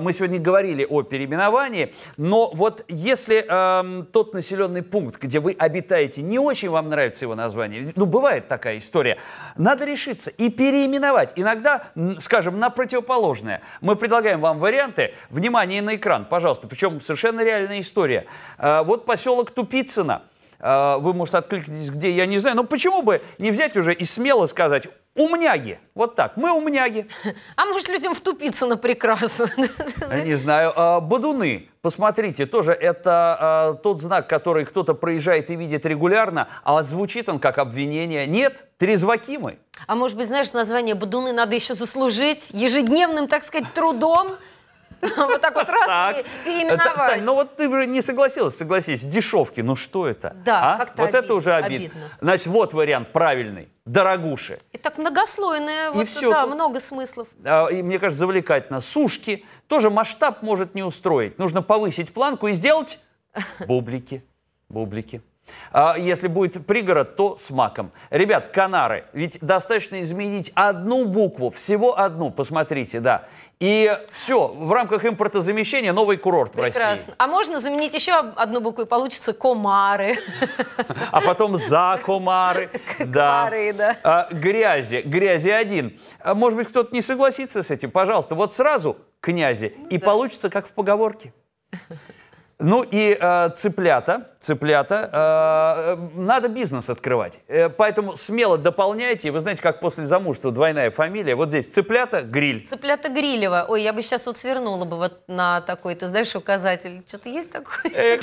Мы сегодня говорили о переименовании, но вот если эм, тот населенный пункт, где вы обитаете, не очень вам нравится его название, ну, бывает такая история, надо решиться и переименовать. Иногда, скажем, на противоположное. Мы предлагаем вам варианты. Внимание на экран, пожалуйста. Причем совершенно реальная история. Э, вот поселок Тупицына. Э, вы, может, откликнетесь, где, я не знаю. Но почему бы не взять уже и смело сказать Умняги. Вот так. Мы умняги. А может, людям втупиться на прекрасно? Не знаю. А, бадуны, Посмотрите, тоже это а, тот знак, который кто-то проезжает и видит регулярно, а звучит он как обвинение. Нет, трезваки мы. А может быть, знаешь, название бадуны надо еще заслужить ежедневным, так сказать, трудом? Вот так вот раз и переименовать. Э, ну вот ты уже не согласилась, согласись, дешевки, ну что это? Да, а? как-то Вот это уже обидно. Значит, вот вариант правильный, дорогуши. И так многослойное, вот да, много смыслов. А, и мне кажется, завлекательно. Сушки тоже масштаб может не устроить. Нужно повысить планку и сделать бублики. Бублики. А если будет пригород, то с маком. Ребят, Канары, ведь достаточно изменить одну букву, всего одну, посмотрите, да. И все, в рамках импортозамещения новый курорт Прекрасно. в России. Прекрасно. А можно заменить еще одну букву, и получится комары. А потом за комары. Комары, да. да. А, грязи, грязи один. А, может быть, кто-то не согласится с этим? Пожалуйста, вот сразу князи, ну, и да. получится, как в поговорке. Ну и э, цыплята, цыплята, э, э, надо бизнес открывать. Э, поэтому смело дополняйте. Вы знаете, как после замужества двойная фамилия. Вот здесь цыплята, гриль. Цыплята Грилева. Ой, я бы сейчас вот свернула бы вот на такой, ты знаешь, указатель. Что-то есть такой? Эх.